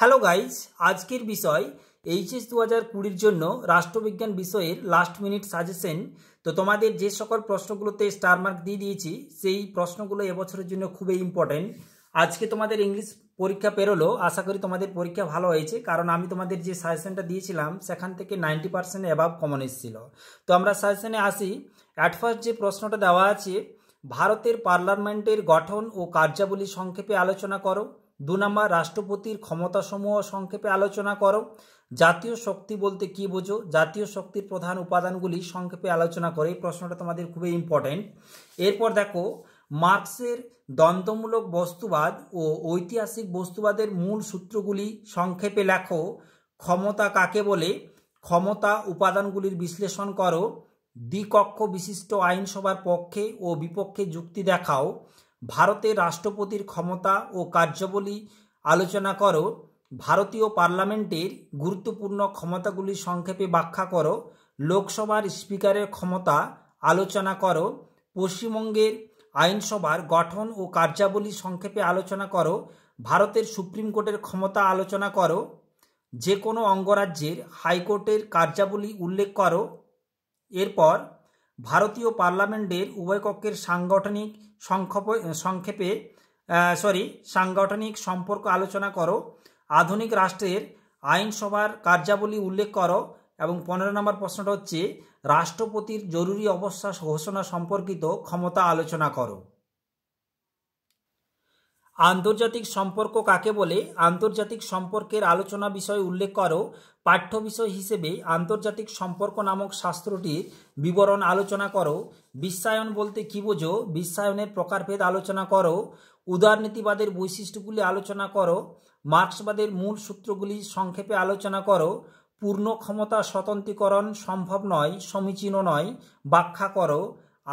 hello guys আজকের বিষয় HS দু হাজার কুড়ির জন্য রাষ্ট্রবিজ্ঞান বিষয়ের লাস্ট মিনিট সাজেশন তো তোমাদের যে সকল প্রশ্নগুলোতে স্টার মার্ক দিয়ে দিয়েছি সেই প্রশ্নগুলো এবছরের জন্য খুবই ইম্পর্টেন্ট আজকে তোমাদের ইংলিশ পরীক্ষা পেরোলো আশা করি তোমাদের পরীক্ষা ভালো হয়েছে কারণ আমি তোমাদের যে সাজেশনটা দিয়েছিলাম সেখান থেকে নাইনটি পার্সেন্ট অ্যাভাব কমন এসেছিল তো আমরা সাজেশনে আসি অ্যাট ফার্স্ট যে প্রশ্নটা দেওয়া আছে ভারতের পার্লামেন্টের গঠন ও কার্যাবলী সংক্ষেপে আলোচনা করো দু নম্বর রাষ্ট্রপতির ক্ষমতাসমূহ সংক্ষেপে আলোচনা করো জাতীয় শক্তি বলতে কি বোঝো জাতীয় শক্তির প্রধান উপাদানগুলি সংক্ষেপে আলোচনা করে এই প্রশ্নটা তোমাদের খুবই ইম্পর্টেন্ট এরপর দেখো মার্কসের দ্বন্দ্বমূলক বস্তুবাদ ও ঐতিহাসিক বস্তুবাদের মূল সূত্রগুলি সংক্ষেপে লেখো ক্ষমতা কাকে বলে ক্ষমতা উপাদানগুলির বিশ্লেষণ করো দ্বিকক্ষ বিশিষ্ট আইনসভার পক্ষে ও বিপক্ষে যুক্তি দেখাও ভারতের রাষ্ট্রপতির ক্ষমতা ও কার্যাবলী আলোচনা করো ভারতীয় পার্লামেন্টের গুরুত্বপূর্ণ ক্ষমতাগুলি সংক্ষেপে ব্যাখ্যা করো লোকসভার স্পিকারের ক্ষমতা আলোচনা করো পশ্চিমবঙ্গের আইনসভার গঠন ও কার্যাবলী সংক্ষেপে আলোচনা করো ভারতের সুপ্রিম কোর্টের ক্ষমতা আলোচনা করো যে কোনো অঙ্গরাজ্যের হাইকোর্টের কার্যাবলী উল্লেখ করো এরপর ভারতীয় পার্লামেন্টের উভয় কক্ষের সাংগঠনিক সংক্ষেপ সংক্ষেপে সরি সাংগঠনিক সম্পর্ক আলোচনা করো আধুনিক রাষ্ট্রের আইনসভার কার্যাবলী উল্লেখ করো এবং পনেরো নম্বর প্রশ্নটা হচ্ছে রাষ্ট্রপতির জরুরি অবস্থা ঘোষণা সম্পর্কিত ক্ষমতা আলোচনা করো আন্তর্জাতিক সম্পর্ক কাকে বলে আন্তর্জাতিক সম্পর্কের আলোচনা বিষয়ে উল্লেখ করো পাঠ্য বিষয় হিসেবে আন্তর্জাতিক সম্পর্ক নামক শাস্ত্রটির বিবরণ আলোচনা করো বিশ্বায়ন বলতে কী বোঝো বিশ্বায়নের প্রকারভেদ আলোচনা করো উদারনীতিবাদের বৈশিষ্ট্যগুলি আলোচনা করো মার্ক্সবাদের মূল সূত্রগুলি সংক্ষেপে আলোচনা করো পূর্ণ ক্ষমতা স্বতন্ত্রীকরণ সম্ভব নয় সমীচীন নয় ব্যাখ্যা করো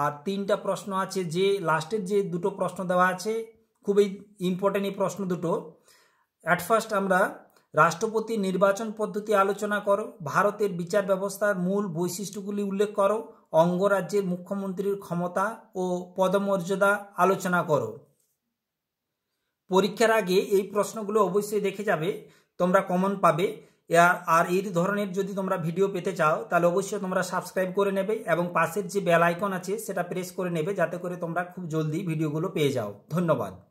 আর তিনটা প্রশ্ন আছে যে লাস্টের যে দুটো প্রশ্ন দেওয়া আছে খুবই ইম্পর্টেন্ট এই প্রশ্ন দুটো অ্যাট ফার্স্ট আমরা রাষ্ট্রপতি নির্বাচন পদ্ধতি আলোচনা করো ভারতের বিচার ব্যবস্থার মূল বৈশিষ্ট্যগুলি উল্লেখ করো অঙ্গরাজ্যের মুখ্যমন্ত্রীর ক্ষমতা ও পদমর্যাদা আলোচনা করো পরীক্ষার আগে এই প্রশ্নগুলো অবশ্যই দেখে যাবে তোমরা কমন পাবে আর এই ধরনের যদি তোমরা ভিডিও পেতে চাও তাহলে অবশ্যই তোমরা সাবস্ক্রাইব করে নেবে এবং পাশের যে বেল আইকন আছে সেটা প্রেস করে নেবে যাতে করে তোমরা খুব জলদি ভিডিওগুলো পেয়ে যাও ধন্যবাদ